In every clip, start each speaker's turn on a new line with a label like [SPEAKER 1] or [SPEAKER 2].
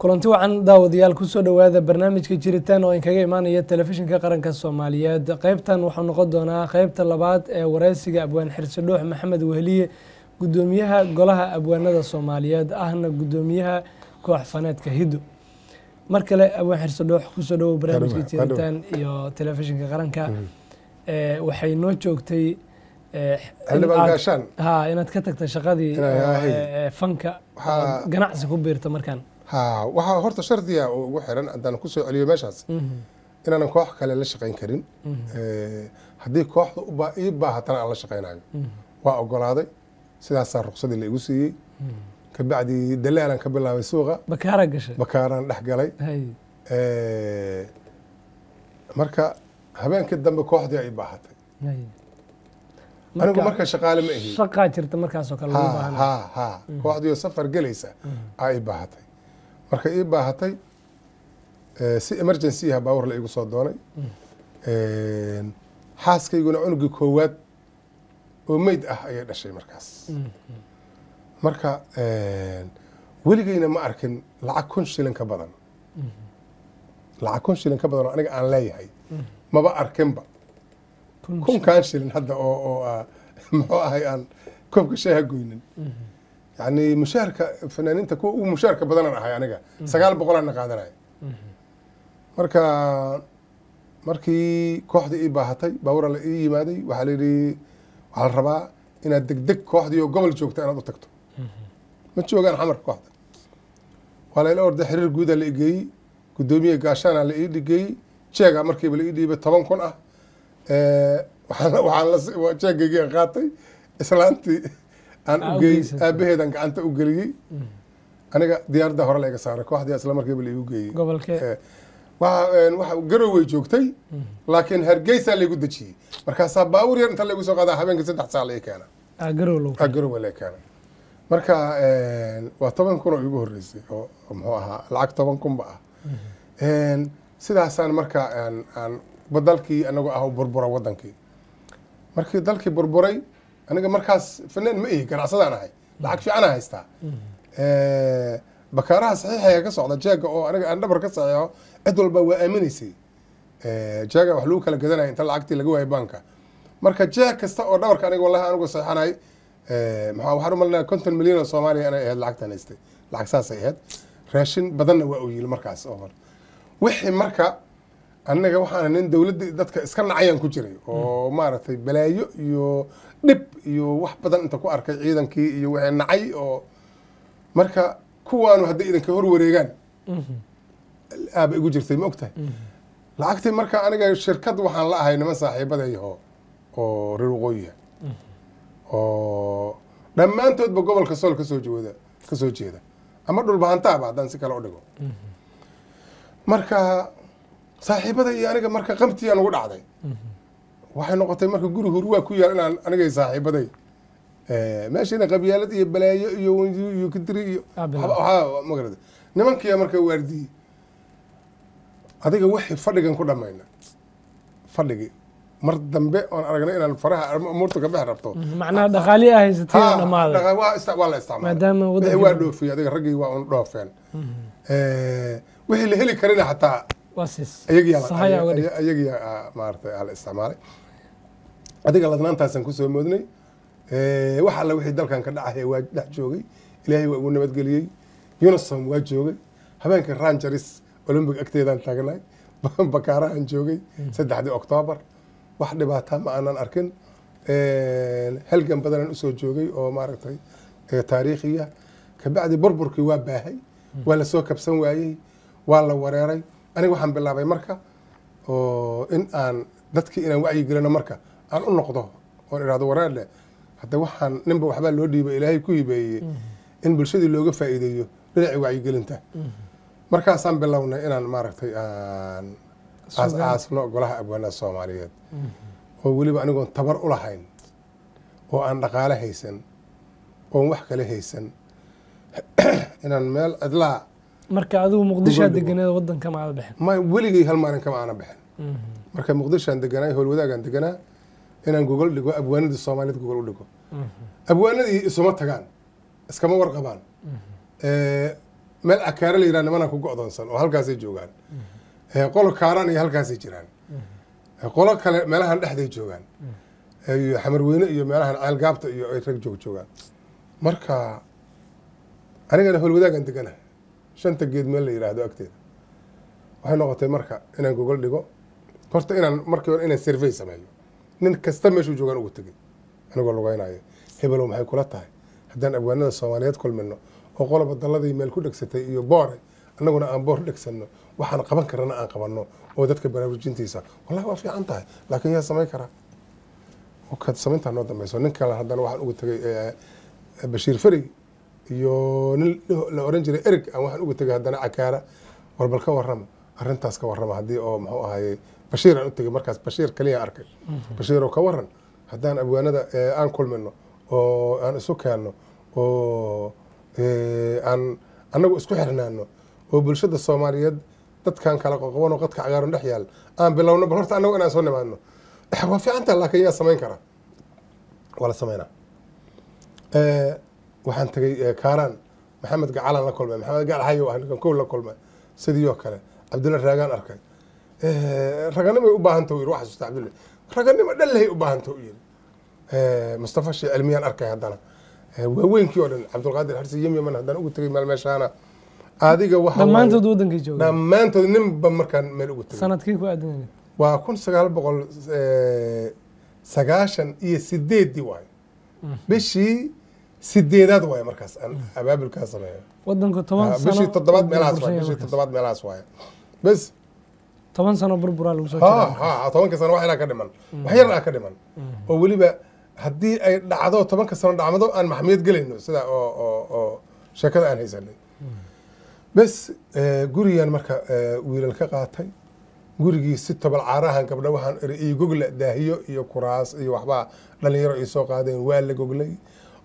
[SPEAKER 1] kulanti wacan daawadayaal kusoo dhowaada barnaamijka jiritaan oo inkaga imaanaya telefishinka qaranka soomaaliyeed qeybtan wuxuu noqon doonaa qeybta labaad ee wareysiga abwaan xirsi dhuux maxamed wehliye gudoomiyaha golaha abwaanada soomaaliyeed ahna gudoomiyaha koox faneedka hiddo mar kale abwaan xirsi dhuux kusoo dhowow barnaamijka jiritaan iyo telefishinka qaranka mm-hmm. eh, waxay noo joogtay eh, inaad ka tagta shaqadii eh, fanka ganacsi ku biirta markaan
[SPEAKER 2] ha waxaa horta shardiya oo ugu xiran haddaan kusoo celiyo meeshaas mhm. inaanan koox kale la shaqayn karin mhm. eh, haddii kooxda ii baahatana aan la shaqaynayo mhm. waa ogolaaday sidaasaa ruqsadii laigu siiyey kabacdi dalaalan ka bilaabay suuqa bakaaraan dhex eh, marka habeenkii dambe kooxdii ay baahatay
[SPEAKER 1] anigu marka shaqaale ma
[SPEAKER 2] ahi kooxdiioo safar gelaysa aa i baahatay markay ii baahatay si emergency ah baabuur la iigu soo doonay xaaskayguna cunugii koowaad oo meyd ah ayay dhashay markaas marka weligeyna ma arkin lacag kun shilin ka badan lacag kun shilin ka badan oo aniga aan leeyahay maba arkinba kunkan shilin hadda oo oo ah, muxuu ahay aan koobka shaaha goynin yani mushaharka fanaaniinta kuwa ugu mushaharka badanaan ahay aniga sagaal boqolaana qaadanaya marka markii kooxdii ii baahatay baawara la ii yimaaday waxaa la yidhi waxaa la rabaa inaad degdeg kooxdii oo gobol joogta inaad u tagto ma joogaan xamarka kooxda waa la ila orday xiriir guudaa la igeeyey guddoomiye gaashaana la ii dhigeeyey jeega markiiba la ii dhiibay toban kun ah waxaan jeegaygii qaatay islaantii aan ugey aabaheedaan gacanta u geliyey mm. aniga diyaarada hore la iga saaray kooxdia isla markiiba laigu geeyey eh, waxa garowey joogtay mm. laakiin hargeysaa laygu dejiyey markaasaa baawur yar inta laigu soo qaadaa habeenkii saddex saa lai keena garowa lai keena marka waa toban kun oo igu horreysay oo muxuu ahaa lacag toban kunba ah mm-hmm. sidaasaan marka aan dalkii anagoo ah burbura wadankii markii dalkii burburay aniga markaas fanaan ma ihi ganacsadaan ahay lacag fiican haystaa bakaaraha saxiixaya ka socda jaaga oo aniga aan dhabar ka saxiixo cid walba waa aamineysay jaaga wax lagu kala gadanaya inta lacagtii laga waayo banka marka jaag kasta oo dhabarka aniga wallahi anugu saxiixanay maxaa waxaan u malinaya konton milyan oo soomaaliya inay ahayd lacagtan haystay lacag saasay ahayd raashin badanna waa uu markaas oo wixii marka annaga waxaan nin dowladda dadka iska nacayaan ku jiray oo maaragtay balaayo iyo dhib iyo wax badan inta ku arkay ciidankii iyo waxay nacay oo marka kuwaanu hadday idinka hor wareegaan aaba igu jirtay ma ogtahay lacagtii marka aniga shirkad waxaan la ahay niman saaxiibadeyaho oo reer waqooyiha oo dhammaantoodba gobolka sool kasoo jeeda kasoo jeeda ama dhulbahantaaba haddaan si kale u dhigo marka saaxiibada iyo aniga marka qamtii aan ugu dhacday waxay noqotay marka guri hurwaa ku yaal inaan aniga saaxiibaday meeshana qabyaalad iyo balaayo iyo wenjiir iyo kidiri iyo ah, magarad nimankiia marka waardiyey adiga wixii fadhigan ku dhamayna fadhigi mar dambe oon aragnay inaan faraha umuurta kabex rabto mhm, macnaha dhaqaali ah la isticmaalay maadaama adiga raggii waa un dhoofeen mhm. wixii la heli karina xataa ayagiyaa ah, maarata ala kusoo moodnay eh, wax alle wixii dalkan ka waa dhex joogay ilaahay waa igu nabadgeliyey unisom waa joogay habeenka rangeris olombic agteedaan taagnaay bakaarahan joogay hmm. saddexdii oktoobar wax dhibaata ma aanan arkin eh, halgan badanaan usoo joogay oo maaragtay eh, taariikhiya kabacdi burburkii waa baahay hmm. waa lasoo kabsan waayey waa la wareeray aniga waxaan bilaabay marka oo in aan dadkii inaan wacyigelino marka aan u noqdo oon idhahdo waraadle hadde waxaan ninba waxbaa loo dhiibay ilaahay ku hibeeyey in bulshadii looga faa'iideeyo dhinaci wacyigelinta markaasaan bilownay inaan maaragtay aan aas golaha abwaanaha soomaaliyeed oo weliba anigoon tabar u lahayn oo aan dhaqaale haysan oon wax kale haysan inaan meel cidlaa marka adugu muqdishaa deganeed wadan kama aada bixin may weligay hal maalin kama aana bixin mhm. marka muqdishaan deganaay howlwadaagaan deganaa inaan gogol dhigo abwaanadii soomaaliyeed gogol u dhigo mhm. abwaanadii isuma tagaan iskama warqabaan mhm. eh, meel akaare la yidhaha nimanaan ku go-doonsan oo halkaasay joogaan eh, qolo kaaraan iyo halkaasay jiraan eh, qolo kale meelahan dhexday joogaan xamarweyne iyo meelahan ceelgaabta iyo ay rag joog joogaan marka anigana howlwadaagaan deganahay shanta geed meel la yidhaahdo agteeda waxay noqotay marka inaan gogol dhigo horta inaan markii hore inaan survey sameeyo nin kasta meeshuu joogaan ugu tegay anigoo lugaynayo hebelo maxay kula tahay haddaan abwaanada soomaaliyeed kulmino oo qoloba dalladii meel ku dhegsatay iyo boore annaguna aan boor dhegsanno waxaan qaban karana aan qabanno oo dadka baraarujintiisa wallahi waa fiican tahay laakiin yaa samayn karaa samayntaa noo dambayso nin haddana waxaan ugu tegay eh, eh, bashiir feri iyo nin la oran jiray ereg aan waxaan uga tegay haddana cakaara war bal ka warrama arrintaas ka warrama haddii oo muxuu ahaye bashiir aan u tegay markaas bashiir kaliya arkay mhm. bashiir oo ka warran haddaan abwaanada aan kulmino oo aan isu keenno oo aan annagu isku xirnaano oo bulshada soomaaliyeed dadkan kala qoqoban oo qadka cagaaran dhex yaal aan bilowno bal horta annagu inaan soo nimaadno waa fiicantaa laakiin yaa samayn karaa waa la samaynaa waxaan tegey eh, kaaraan maxamed gacalaan la kulmay maxamed gacal ah, la kulmay sidii kale cabdulla raagaan arkay eh, raganimay u baahanta u yiri waa xasuusta cabdulla raganimo dhalehay u baahanta u yiri eh, mustafa shee cilmiyaan arkay haddana waaweynkii oo dhan cabdulqaadir harsi yemyaman haddana ugu tegey meel meeshaana adiga waxadhammaantood wadankay jooga dhammaantood ninba markaan meel ugu tegey sanadkii ku aadan waa kun sagaal boqol sagaashan iyo sideeddii waayo mhm. bishii sideedaad waay markaas aan abaabulkaa sameeyo wadanka bishii todobaad meelahaas todobaad meelahaas waay bes toban sano burburaa lagu soo ha tobanka sano wax yaraa ka dhiman mm. wax yar ka dhiman mm. oo weliba haddii ay dhacdo tobanka sano dhacmado aan maxmiyad gelayno sidaa oo oo sheekada aan haysanay mm. bes eh, gurigan marka eh, wiilal ka qaatay gurigii si tobol caarahan gabdha waxaan iyo gogla daahiyo iyo kuraas iyo waxbaa dhalinyaro ay soo qaadeen waa la goglay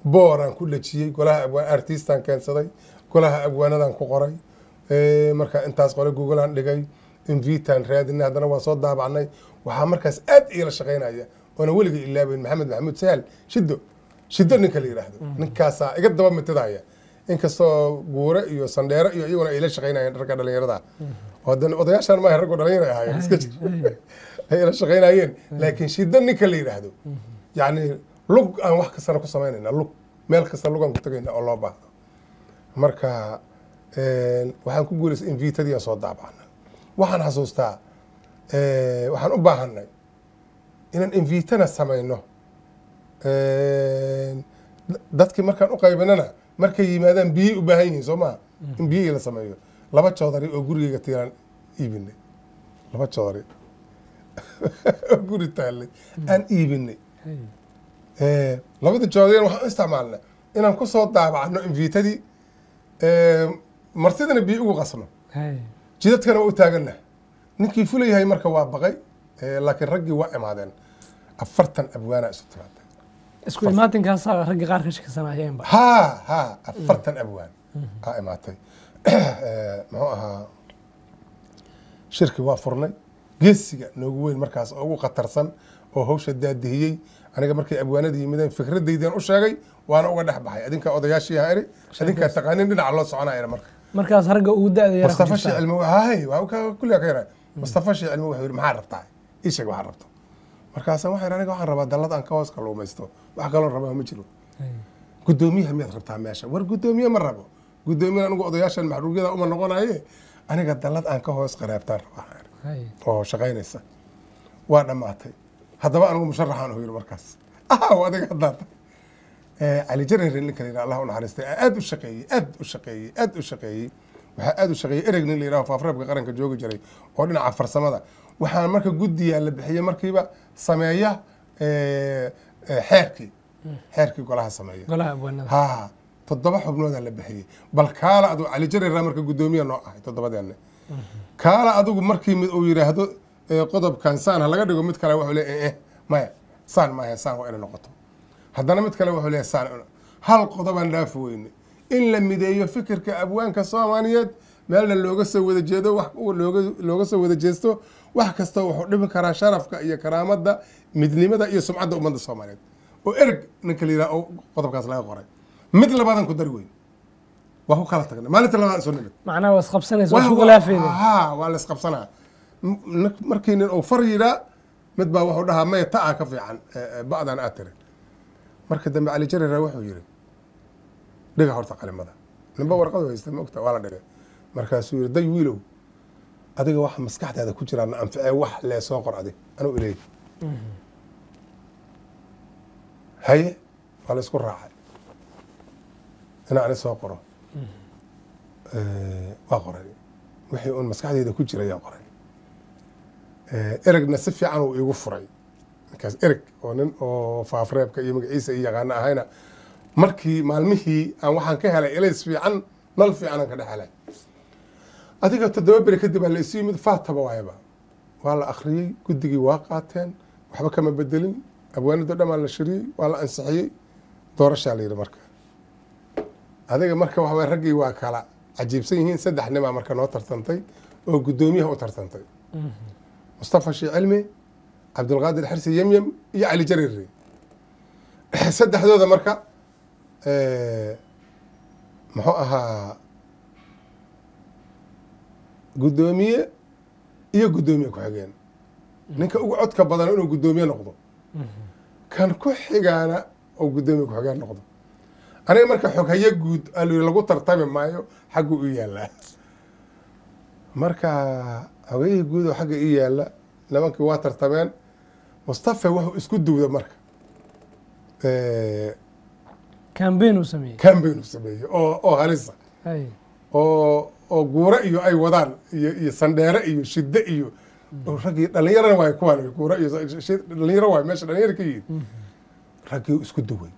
[SPEAKER 2] booraan ku dhejiyey golaha artistan keensaday golaha abwaanadan ku qoray markaa intaas qole googlan dhigay invitan raadin haddana waa soo daabacnay waxaa markaas aad ila shaqaynaya oona weligay ilaabayn maxamed maxamuud sahal shido shido ninka la yidhaahdo mm. ninkaasaa iga daba mitidaya inkastoo guure iyo sandheere iyo iyaguna ayla shaqaynayeen dharka dhalinyarada haddana mm. odayaashan maaha ragoo dhalinyara ahaayeen iska jir ay ila shaqaynayeen laakiin shido ninka la yidhaahdo mm-hmm. yacni lug aan wax kastana ku samaynayna lug meel kasta lugaan ku tagayna oo loo baahdo marka waxaan ku guulaysa in vitadiiaan soo daabacna waxaan xasuustaa waxaan u baahanay inaan invitana samayno dadkii markaan u qaybinana markay yimaadaan biyey u baahan yihiin soo maha mm. in biyihii la sameeyo laba joodari oo gurigeyga tiiraan iibinay laba joodari oo guri taallay mm. aan iibinay Eh, labada joogen waxaan isticmaalna inaan kusoo daabacno invitadii eh, martidana bii ugu qasno jidadkana waa u taaganna ninkii fulayahay marka waa baqay eh, laakiin raggii waa imaadeen afartan abwaana isu timaadeen
[SPEAKER 1] isku qaar ka
[SPEAKER 2] ha ha afartan abwaan aa imaatay muxuu ahaa shirki waa furnay geesiga noogu weyn markaas oo ugu khatarsan oo hawsha daadihiyey aniga markay abwaanada yimideen fikradaydian u sheegay waana uga dhex baxay adinkaa odayaashii ha eri adinkaa taqaanin dhinaca loo soconaa ina marka markaas ragga ugu da'da mustafa shii cilmi hay waa ka yara mustafa cilmi wuxuu yidhi maxaa rabtaa ii sheeg waxaa rabto markaasaan waxaa yidhi aniga waxaan rabaa dallad aan ka hoos kalluumaysto wax kaloo rabaa ma jiro guddoomiyaha miyaad rabtaa meesha war guddoomiye ma rabo guddoomiyan anigu odayaashan maxruugyada uma noqonaye aniga dallad aan ka hoos qaraabtaan rabaa oo shaqaynaysa waa dhammaatay haddaba anigu musharaxaan u yiri markaas adiga haddaata cali eh, jareere ninka la yidhaha allah u naxariistay aada u shaqeeyey aad u shaqeeyey aada u shaqeeyey waxaa aada u shaqeeyey ereg nin la yidhaho faafreebka qaranka joogi jiray oo dhinaca farsamada waxaa marka guddiyaa la bixiya markiiba sameeya eh, eh, xeerkii hmm. xeerkii golaha sameeya ha toddoba xubnoodaa la bixiyey bal kaala adigu cali jareera marka guddoomiya noo ahay toddobadeenna
[SPEAKER 3] mhm.
[SPEAKER 2] kaala adigu markii mid uu yidhaahdo ee qodobkan saan ha laga dhigo mid kale wuxuu leeyahay eh, eh, maya saan maaha saan waa inay noqoto haddana mid kale wuxuu leeyahay saan hal qodobaan dhaafi weyne in la mideeyo fikirka abwaanka soomaaliyeed meelna looga soo wada jeedo wax looga soo wada jeesto wax kastoo wuxuu dhibi karaa sharafka iyo karaamada midnimada iyo sumcadda ummadda soomaaliyeed oo ereg ninka la oo qodobkaas laga qoray mid labaadan ku dari weyn waa ku kala tagnay maalinta labaad soo nimid macnaha waa isqabsanaysa waa isqabsanaa markii nin uu far yidhaa mid baa wuxuu dhahaa maya ta ka fiican ba'dan aad tiri marka dambe cali jarira wuxuu yidhi dhiga horta qalimada ninba warqadu haysta maogta waa la dhigay markaasuu yidhi day wiilow adiga waxa maskaxdaada ku jiraana anficee wax lee soo qor adig anuu ileey mm-hmm. haye waa la isku raacay ina soo qoro mm-hmm. waa qoray wixii uun maskaxdeyda ku jira qoray Eh, eragna si fiican uu igu furay markaas ereg oo nin oo faafreebka iyo magaciisa iyo yaqaano ahayna markii maalmihii aan waxaan ka helay elays fiican nal fiicanaan ka dhex adiga toddoba beri kadib aa la yimid faataba waayaba waa la akhriyey guddigii waa qaateen waxba kama bedelin abwaanado dhan la shiriyey waa la ansixiyey doorashaa la yidhi marka adiga marka waxaway raggii waa kala cajiibsan yihiin saddex nimaa marka noo tartantay oo guddoomiyaha u tartantay mhm mustafa sheekh cilmi cabdulqaadir xarsi yemyem iyo cali jariri saddexdooda marka muxuu ahaa guddoomiye iyo guddoomiye ku-xigeen ninka ugu codka badan inuu guddoomiye noqdo kan ku xigaana oo guddoomiye ku-xigeen noqdo aniga marka xoghaye guud lagu tartami maayo xagguu u yaallaa marka haweenihii guud oo xagga ii yaalla nimankii waa tartameen mustafe wuxuu isku duwda marka kambeyn uu oo halisa oo oo guuro iyo ay wadaan iyo sandheere iyo shidde iyo mm. raggii dhallinyarana waay kuwaan guuro iyo dhallinyaro waay meesha dhallinyara ka yihiin mm-hmm. raggii isku duway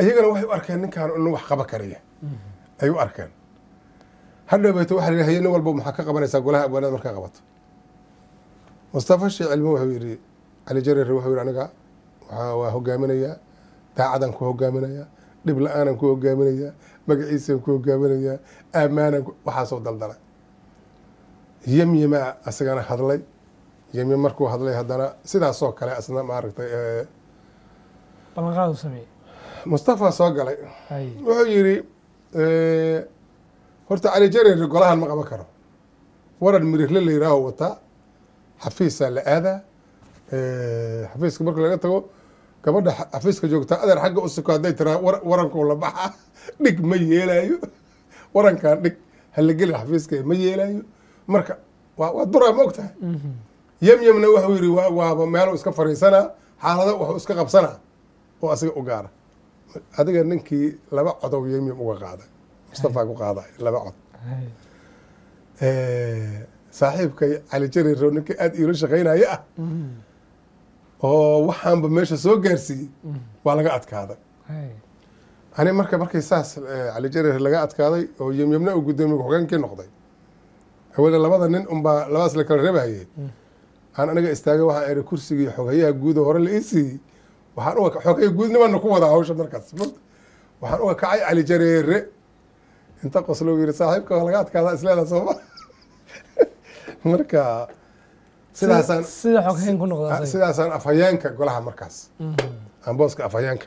[SPEAKER 2] iyagana waxay u arkeen ninkaan inuu wax qaba karaya mm-hmm. ay u arkeen hadhowbeeto waa la nin walba maxaa ka qabanaysaa golaha abwaanada markaa qabato mustafa sheekh cilmi wuxuu yihi cali jarer wuxuu yihi aniga waa hogaaminayaa daacadaan ku hogaaminayaa dhib la-aanaan ku hogaaminayaa magaciisaan ku hogaaminayaa aammaanaan waxaasoo daldala yemyemaa asagana hadlay yemye markuu hadlay haddana sidaasoo kale asna maaragtay mustafa soo galay wuxuu yihi horta cali jarir golahan ma qaban karo waran mirikle la yihaaho wataa xafiisaa la aadaa xafiiska marka laga tago gabadha xafiiska joogtaa adeer xagga usiko hadday tiraa waranko la baxa dhig ma yeelaayo warankan dhig halageli xafiiska ma yeelaayo marka waa duraa ma og tahay mhm. yem yemna waaba meeluu iska fariisanaa xaalado waxuu iska qabsanaa oo asiga u gaara adiga ninkii laba codow yem uga qaaday mustafa ku qaaday laba cod eh, saaxiibkay cali jari row ninkii aada iila shaqaynaya ah mm. oo waxaanba meesha soo gaarsiiyey mm. waa laga adkaaday ani marka markay saas cali eh, jarir laga adkaaday oo yomyomna uu guddoomiye hogaankii noqday hawada labada nin unbaa labadaas la kala rabaye mm. aan aniga istaagay waxaan iri kursigii xogayaha guud hore la ii siiyey waxaan uga xogayaha guud ku wadaa hawsha markaas waxaan uga kacay cali jareere inta qoslou yiri saaxiibka waa laga adkaada isleeda sooma marka sidaasaan sida ah, golaha markaas mhm. aan booska afhayaanka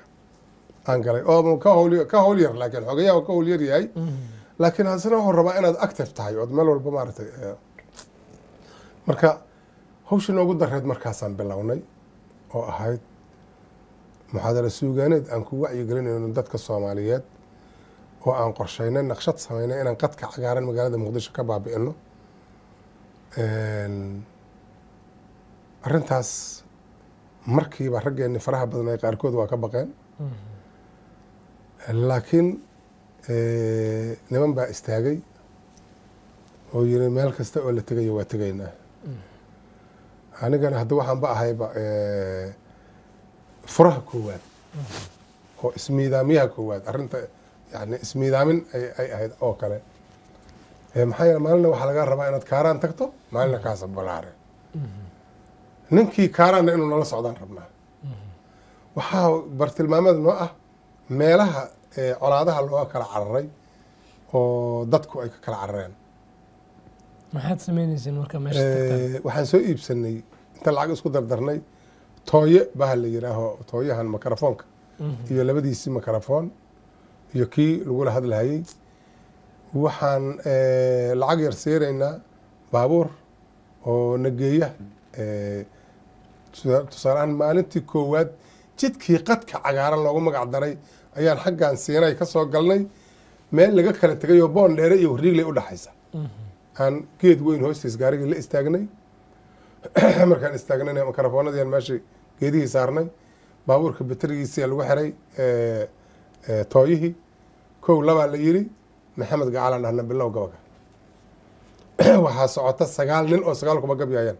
[SPEAKER 2] aan galay oo ka howl ka howl yar laakiin xogayaha ka howl yar yahay mhm. laakiin haddana wuxuu rabaa inaad active tahay ood meel walba maaragtay eh, marka hawshii noogu dareed markaasaan bilownay oo ahayd muxaadara suugaaneed aan ku wacyigelinayno dadka soomaaliyeed oo aan qorshayno naqshad samayno inaan qadka cagaaran magaalada muqdisho ka baabi'ino arintaas markiiba raggeenni faraha badnay qaarkood waa ka baqeen mm-hmm. laakiin eh, niman baa istaagay oo yiri meel kasta oo la tegayo waa tegaynaa mm-hmm. anigana hadda waxaan ba ahayba eh, furaha koowaad mm-hmm. oo ismiidaamyaha koowaad arinta yani ismiidaamin ay ahayd oo kale maxaa yeele maalina waxaa lagaa rabaa inaad kaaraan tagto maalina mm-hmm. kaasa balaare mm-hmm. ninkii kaaraanna inuu nala socdaan rabnaa mm-hmm. waxaa bartilmaamada noo ah meelaha colaadaha loo kala cararay oo dadku ay ka kala carareen
[SPEAKER 1] maxaad samaynayseen marka meesha waxaan soo
[SPEAKER 2] iibsanay inta lacag isku dardarnay tooye baha la yidhaaho tooyahan microfoonka iyo labadiisii microfoon iyo kii lagula hadlahayey waxaan eh, lacag yar seeraynaa baabuur oo nageeya eh, tusaale ahaan maalintii koowaad jidkii qadka cagaaran loogu magac daray ayaan xaggan siinay kasoo galnay meel laga kala tegay oo boon dheere iyo warriigley u dhaxaysa mm-hmm. aan geed weyn hoostiis gaarigii la istaagnay markaan istaagnayna makarafoonadii aan meeshii geedihii saarnay baabuurka baterigiisii lagu xiray eh, tooyihii kow labaa la yiri maxamed gacalan dhahna bilow gabaga waxaa socota sagaal nin oo sagaal kuma gabyaayaan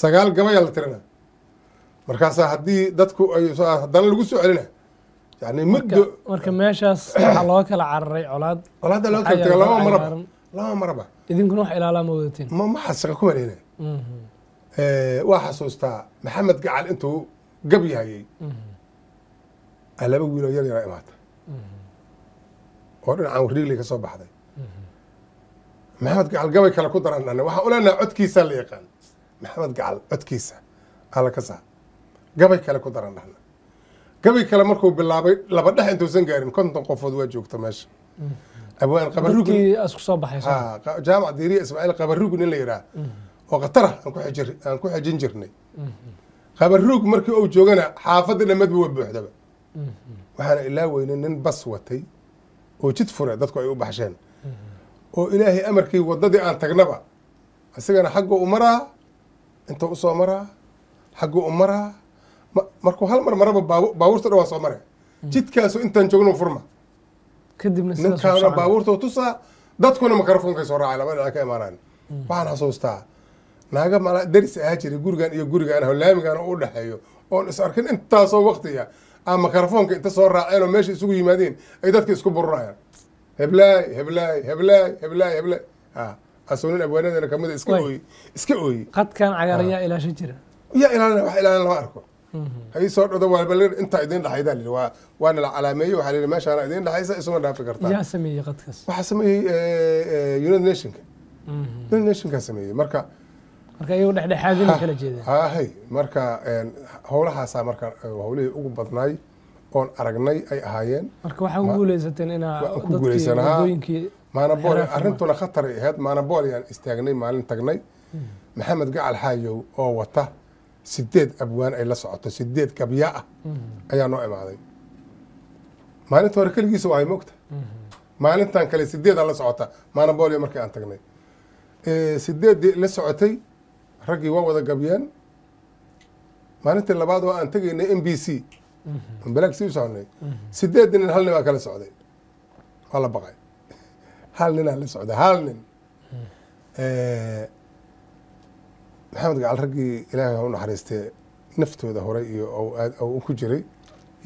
[SPEAKER 2] sagaal gabayaa la tirina markaasa haddii dadku ay haddana lagu soo celina yani muddo
[SPEAKER 1] marka meeshaas waxaa loo kala cararay colaad colaadda loo kala laba maraba
[SPEAKER 2] laba maraba idinkuna wax ilaalaa ma wadatin ma shaqa ku maleyna
[SPEAKER 3] mhm.
[SPEAKER 2] waa xasuustaa maxamed gacal intuu gab yahayey mhm laba wiiloo yar yaraa imaatay oo dhinacaan rigli ka soo baxday maxamed gacal gabay kale ku daran dhanna waxaan uleenaha codkiisaa la yaqaan maxamed gacal codkiisa alla ka saa gabay kale ku daran dhahna gabay kale markuu bilaabay laba dhex intuusan gaarin konton qofood waa joogta meesha abwaan jaamac diiriya ismaaciil qabaruug nin la yidhaah oo khatara aan ku xejin jirnay qabaruug markii uu joogana xaafadda dhammeedba waa buuxdaba waxaana ilaa ilaaweynay nin bas watay oo jid fure dadku ay u baxsheen oo ilaahay amarkii waddadii aan tagnaba isagana xagguu u maraa intuu usoo maraa xagguu u maraa markuu hal mar maraba baabuurta dhan waa soo mare jidkaasu intaan joogno furma ninkaana baabuurta tusaa dadkuna makarafoonka soo raacay laba dhinac ka imaanaan waxaan xasuustaa naaga mal daris ahaa jiray gurigan iyo gurigaan hollaamigan u dhexeeyo oon is arkin intaasoo waktiga ama inta soo raaceen oo meesha isugu yimaadeen ay dadka isku bururayaan heblaay heblaay heblaay heblaay heblaay ah, a asoonin abwaanadana kamida iska ooye iska ooye qadkan cagaar ayaa ah. ilaashan jira yaa ilaalina wax ilaalin lama arko mhm. ha ii soo dhowda waa intaa idin dhaxaydaa lihi waa waana la calaameeyey waxaa lihi meeshaana idin dhaxaysa isuma dhaafi kartaa yaa sameeyey qadkaas waxaa sameeyey eh, eh, united nationka mhm. united nationkaa sameeyey marka hhe marka howlahaasaa marka eh, howlihii ugu badnaay oon aragnay ay ahaayeen arintuna khatar ay ahayd maanabool ayaan istaagnay maalin tagnay hmm. maxamed gacal xaayow oo wata sideed abwaan ay la socoto sideed gabya ah hmm. ayaa noo imaaday maalinta hore keligiisa wahay mogta hmm. maalintan kale sideedaa la socota maanaboolya markii aan tagnay eh, sideeddii la socotay raggii waa wada gabyeen maalintii labaad oo aan tegaynay m b c mhm. balaag sii u soconay sideed nin hal nin baa kala socday waa la baqay hal ninaa la socday hal nin mhm. eh, maxamed gacal raggii ilaahay ha u naxariistee naftooda horay iyo ku jiray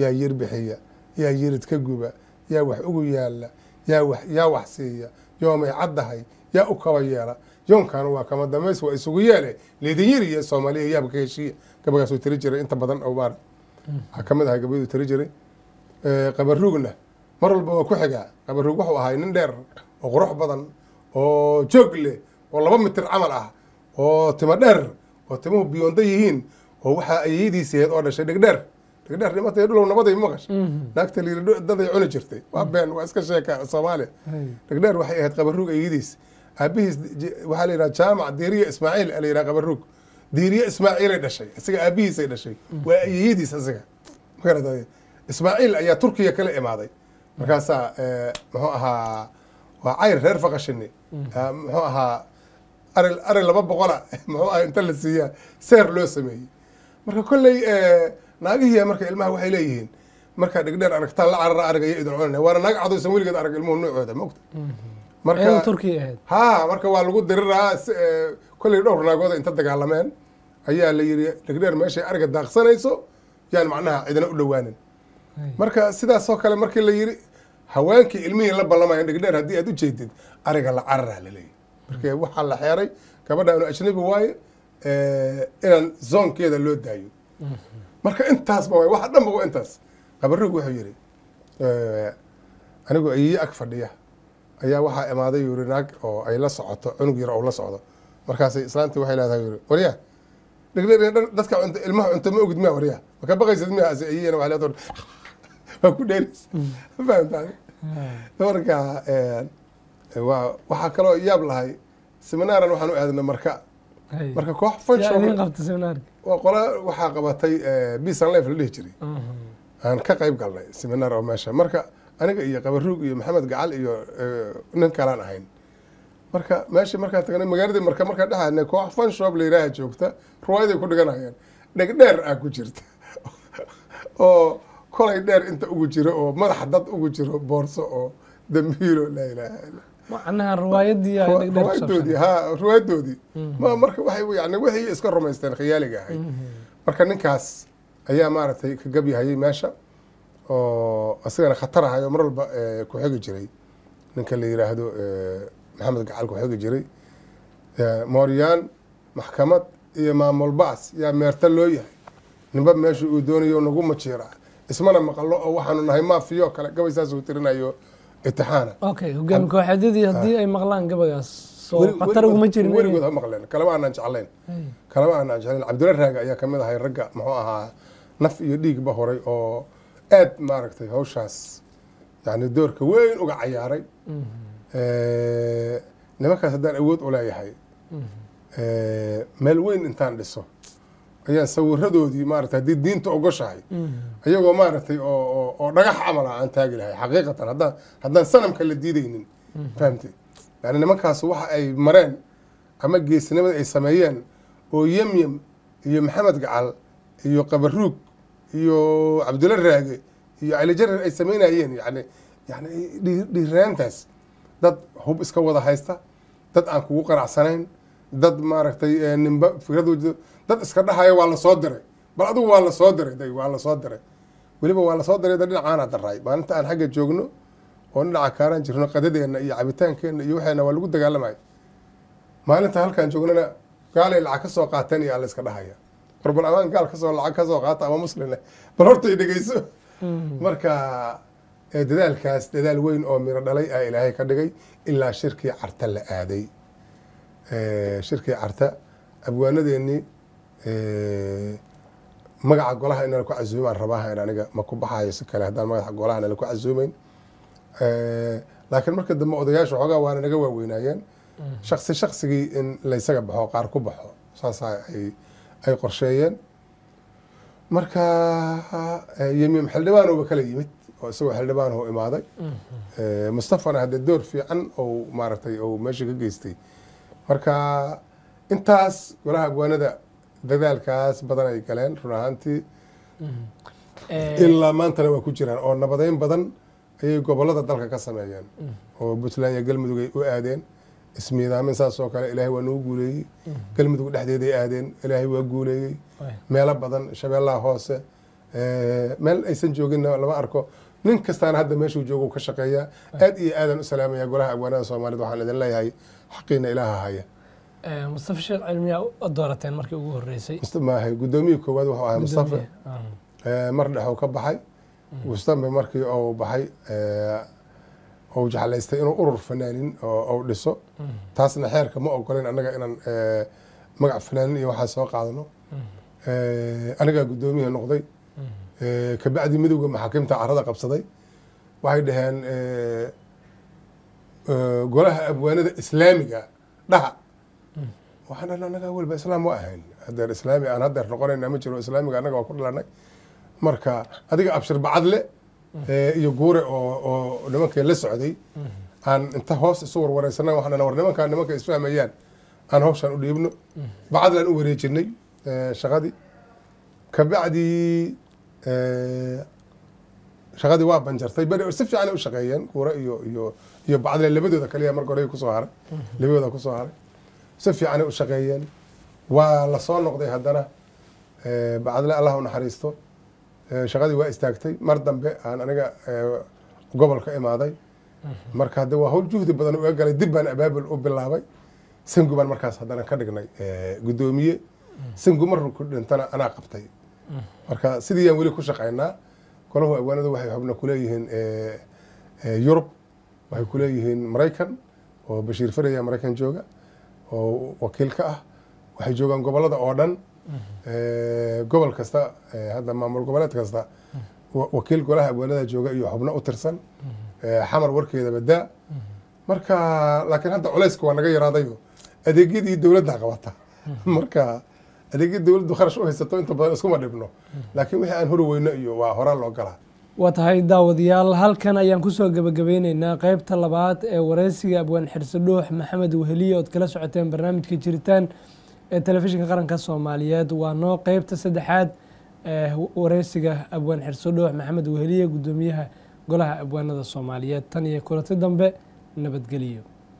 [SPEAKER 2] yaa yir bixiya yaa yirid ka guba yaa wax ugu yaalla yaa yaa wax siiya yoomay caddahay yaa u kaba yeela yonkana waa kama dambays waa isugu yeele leedinyar iyo soomaaliya yaaba ka heshiiya gabagaasuu tiri jiray inta badan obaar waxaa kamid ahay gabaduu tiri jiray eh, qabaruugna mar walba waa ku xigaa qabaruug wuxuu ahay nin dheer oo qurux badan oo joog oo laba mitir camal ah oo timo dheer oo timuhu biyoondo yihiin oo waxaa ayeyadiis ahayd oo dhashay dhigdheer dhigdheer dhimatay dhulow nabaday maqash mhm. naagta liiri daday cuni jirtay waa been waa iska sheeka soomaaliya dhigdheer waxay ahayd qabaruug ayeyadiis aabihiis waxaa la yidhaha jaamac diiriya ismaaciil ala yidhaha qabarug diiriye ismaaciilay dhashay isaga aabihiisay dhashay waa ayeyadiis asiga magarata ismaaciil ayaa turkiya kala imaaday markaasaa eh, muxuu ahaa waa cayr reer faqashini mm. ah, muxuu ahaa ari ari laba boqola muxuu aha inta la siiyaa seer loo sameeyey marka kolley eh, naagihiya marka ilmaha waxay leeyihiin markaa dhigdheer aragtaan la carara ariga iyo idin cunana waana naag cadoosan weligeed arag ilmuhu noocooda mogta mm-hmm markaha marka waa lagu diriraa eh, kolley dhowr naagooda inta dagaalameen ayaa la yiri dhegdheer meeshay ariga daaqsanayso yaan macnaha cidina u dhowaanin marka sidaasoo kale markii la yiri haweenkii ilmihii la ballamaya dhegdheer haddii aad u jeedid ariga la carara laleeyahy marka waxaa la xeeray gabadha inu ajnabi waaye eh, inaan zoonkeeda loo daayo
[SPEAKER 3] mm-hmm.
[SPEAKER 2] marka intaasba waxa dhanba waa intaas qabarigu wuxuu yidhi eh, anigu iyo ag fadhiya ayaa waxaa imaaday yuri naag oo ay la socoto cunug yar ou la socdo markaas islaanti waxay leedahay yuri warya dadka cunto ilmaha cunto ma ogid miya warya marka baqaysad miya waa leedahay waa ku dheelaysa fahamtaa marka waa waxaa kaloo yaab lahay seminaaran waxaan u aadna marka marka koox functional waxaa qabatay eh, peace and life la dhihi jiray aan ka qayb galnay seminaar oo meesha marka aniga iyo qabaruug iyo maxamed gacal iyo eh, nin kalaan ahayn marka meesha markaa tagnay magaalada marka markaa dhexaadna koox fanshob layiraaha joogta ruwaayaday ku dhiganayaan dhegdheer aa ku jirta oo kolay dheer inta ugu jiro oo madax dad ugu jiro boorso oo dambiilo laa ilaaha illa macnaha riwaayadiiruwaayadoodii ha riwaayadoodii ma marka waxay yani wixii iska rumaysteen khiyaaliga ahay mm-hmm. marka ninkaas ayaa maaragtay ka gabyahayay meesha oo isagana khatar ahay oo mar walba eh, ku-xigi jiray ninka la yiraahdo eh, maxamed gacal ku-xigi jiray eh, mooryaan maxkamad iyo maamul baas yaa meerta loo yahay ninba meesha uu doonayo nagu majiira ismana maqalo oo waxaanu nahay maafiyo kale gabay saas uu tirinayo itixaana okay hogaami kooxeedyadii haddii ay maqlaan
[SPEAKER 1] gabagaas khatar uguma jirin
[SPEAKER 2] maqleen kalama aanaan jeclayn kalama aanaan jeclayn cabdulla raaga ayaa kamid ahay ragga muxuu ahaa naf iyo dhiigba horay oo aad maaragtay hawshaas yani doorka weyn uga cayaaray mhm. eh, nimankaas haddaan awood u leeyahay mhm. eh, meel weyn intaan dhiso ayaan sawiradoodii maarata haddii diinta ogoshahay iyagoo mhm. maaragtay oo dhagax camal aan taagi lahay xaqiiqatan haddaan haddaan sanamka la diidaynin fahamte yani nimankaas waxa ay mareen ama geesnimada ay sameeyeen oo yemyem iyo maxamed gacal iyo qabaruug iyo cabdulla raage iyo cali ay samaynayeen yani yani dhiiraantaas dad hub iska wada haysta dad aan kugu qanacsanayn dad maaragtay eh, nimba fikrad dad iska dhahaya waa la soo diray bal adugu waa la soo diray day waa lasoo diray weliba waa lasoo diray da dhinacaana daray maalinta aan xagga joogno oo dhinaca kaaran jirno qadadeenna iyo cabitaankeenna iyo waxeena waa lagu dagaalamaya maalinta halkaan joognana gaalay lacag ka soo qaateen iyo alla iska dhahaya war bal gaal kasoo lacag kasoo qaata ama muslimleh bal hortay dhegeyso marka dadaalkaas dadaal weyn oo miro dhalay aa ilaahay ka dhigay ilaa shirkii carta la aaday shirkii carta abwaanadeennii magaca golaha inaan ku casuumaan rabaahan aniga ma ku baxayo si kale haddaan magaca golaha nala ku casuumeyn laakiin marka dambe odayaasha xoogaa waana naga waaweynaayeen mm. shaksi shaksigii in laysaga baxo qaar ku baxo saasaa ay ay qorsheeyeen marka eh, yemiim xildhibaanowba kala yimid oo isagoo xildhibaanhu imaaday eh, mustafana haddee door fiican ou maaragtay ou meesha ka geystay marka intaas golaha gwaanada dadaalkaas badan ay galeen run ahaantii eh, ilaa maantana waa ku jiraan oo nabadeyn badan ayay gobollada dalka ka sameeyeen mm. oo puntland iyo galmudugay u aadeen ismiidaamen saasoo kale ilaahay waa noo guuleeyey galmudug mhm. dhexdeeday aadeen ilaahay waa guuleeyey meelo badan shabeellaha hoose eh, meel aysan jooginna lama arko nin kastaana hadda meeshuu joogu ka shaqeeyaa aad iyo aadan u salaamaya golaha agwaanada soomaaliyed waxaan idin leeyahay xaqiina ilaaha haya
[SPEAKER 1] eh, mustafa sheekh cilmiyaa doorateen markii ugu horeysay
[SPEAKER 2] maaha guddoomiyii koowaad wuxuu ahaa mustafa eh, mar dhexuu ka baxay mustafa mm. markii uu baxay ou jeclaystay inuu urur fanaanin ou dhiso taasna xeerka ma ogoleyn anaga inaan eh, magac fanaanin iyo waxaa soo qaadno eh, anigaa guddoomiya noqday eh, kabacdii midowga maxaakiimta carada qabsaday waxay dhaheen golaha abwaanada islaamiga dhaha waxaan dhalna annaga awalba islaam ma ahayn hadeer islaami aan haddeer noqonayna ma jiro islaamiga annaga waa ku dhalanay marka adiga abshir bacad le iyo guure oo nimanka la socday aan inta hoos isu warwareysana waxaa war nimankaa nimanka isfahmayaan aan hawshaan u dhiibno bacdaan u wareejinay shaqadii kabacdii shaqadii waa banjartay beri si fiicanay u shaqeeyeen guure iyo iyo iyo bacdle labadooda kaliya marka hore kusoo haray labadooda kusoo haray si fiicanay u shaqeeyeen waa lasoo noqday haddana bacdle allah u naxariisto shaqadii waa istaagtay mar dambe aan aniga gobolka imaaday mhm. marka hadda waa hawl juhdi badan uga galay dib baan abaabul u bilaabay sangu baan markaas haddana ka dhignay guddoomiye mhm. sangu mar ku dhintana anaa qabtay mhm. marka sidii weli ku shaqaynaa kolahu abwaanadu waxay xubna kuleeyihiin yurub waxay kuleeyihiin maraykan oo bashiir faraya maraykan jooga oo wakiil ka ah waxay joogaan gobolada oo dhan Eh, gobol kasta eh, hadda maamul goboleed kasta wakiil golaha abwaalada jooga iyo xubno u tirsan eh, xamar warkeedaba daa marka laakiin hadda culayska waa naga yaraadayo adeegyadii dowladda qabata marka adeegyada dowladdu kharash u haysato inta badan iskuma dhibno laakiin wixii aan hori weyno iyo waa horaan loo galaa waa tahay
[SPEAKER 1] daawadayaal halkan ayaan kusoo gebagabeyneynaa qaybta labaad ee wareysiga abwaan xirsadhoox maxamed weheliye ood kala socoteen barnaamijka jiritaan ee telefishinka qaranka soomaaliyeed waa noo qeybta saddexaad ee wareysiga abwaan xirsodhoox maxamed weheliye guddoomiyaha golaha abwaanada soomaaliyeed tan iyo kulanti dambe nabadgeliyo